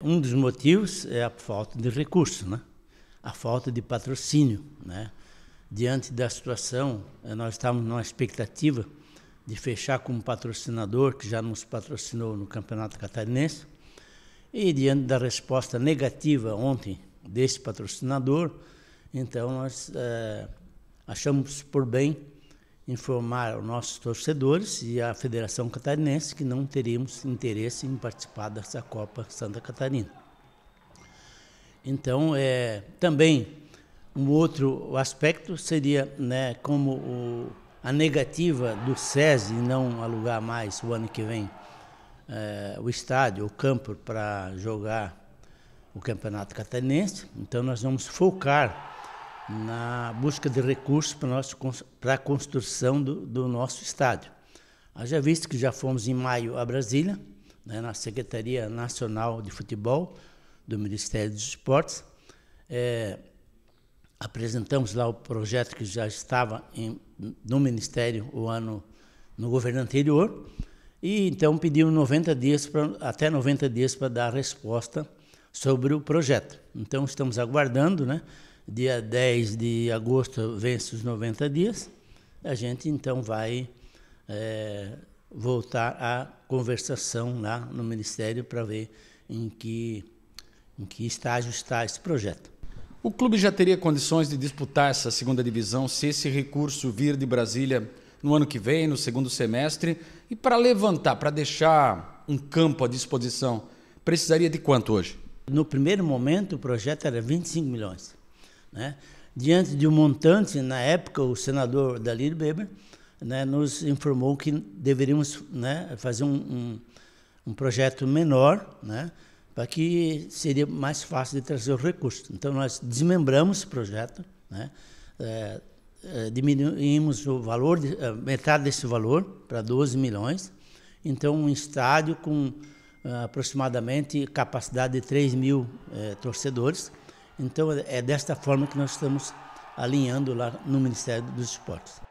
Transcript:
Um dos motivos é a falta de recursos, né? a falta de patrocínio. Né? Diante da situação, eh, nós estávamos numa expectativa de fechar com um patrocinador que já nos patrocinou no Campeonato Catarinense. E diante da resposta negativa ontem desse patrocinador, então nós é, achamos por bem informar aos nossos torcedores e à Federação Catarinense que não teríamos interesse em participar dessa Copa Santa Catarina. Então, é, também um outro aspecto seria, né, como o, a negativa do SESI não alugar mais o ano que vem é, o estádio, o campo para jogar o Campeonato Catarinense. Então, nós vamos focar na busca de recursos para, nosso, para a construção do, do nosso estádio. Já visto que já fomos em maio a Brasília, né, na Secretaria Nacional de Futebol do Ministério dos Esportes, é, apresentamos lá o projeto que já estava em, no Ministério o ano no governo anterior e então pediu 90 dias pra, até 90 dias para dar resposta sobre o projeto. Então estamos aguardando, né? dia 10 de agosto vence os 90 dias, a gente então vai é, voltar à conversação lá no Ministério para ver em que, em que estágio está esse projeto. O clube já teria condições de disputar essa segunda divisão se esse recurso vir de Brasília no ano que vem, no segundo semestre? E para levantar, para deixar um campo à disposição, precisaria de quanto hoje? No primeiro momento, o projeto era 25 milhões. Né? Diante de um montante, na época, o senador Dalir Weber né, nos informou que deveríamos né, fazer um, um, um, projeto menor, né, para que seria mais fácil de trazer os recursos. Então, nós desmembramos o projeto, né, é, é, diminuímos o valor, de, eh, metade desse valor, para 12 milhões. Então, um estádio com aproximadamente capacidade de 3 mil é, torcedores, então é desta forma que nós estamos alinhando lá no Ministério dos Esportes.